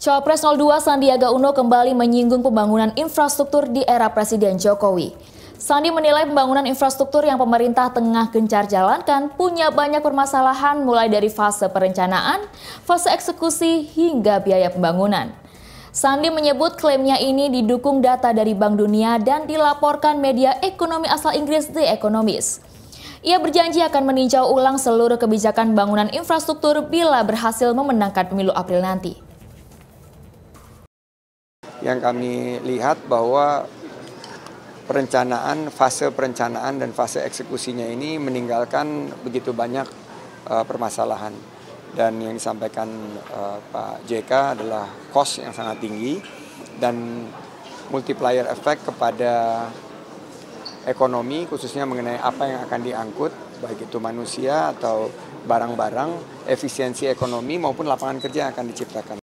Cawapres 02 Sandiaga Uno kembali menyinggung pembangunan infrastruktur di era Presiden Jokowi. Sandi menilai pembangunan infrastruktur yang pemerintah tengah gencar jalankan punya banyak permasalahan mulai dari fase perencanaan, fase eksekusi, hingga biaya pembangunan. Sandi menyebut klaimnya ini didukung data dari Bank Dunia dan dilaporkan media ekonomi asal Inggris The Economist. Ia berjanji akan meninjau ulang seluruh kebijakan bangunan infrastruktur bila berhasil memenangkan pemilu April nanti yang kami lihat bahwa perencanaan, fase perencanaan dan fase eksekusinya ini meninggalkan begitu banyak uh, permasalahan. Dan yang disampaikan uh, Pak JK adalah cost yang sangat tinggi dan multiplier effect kepada ekonomi khususnya mengenai apa yang akan diangkut baik itu manusia atau barang-barang efisiensi ekonomi maupun lapangan kerja yang akan diciptakan.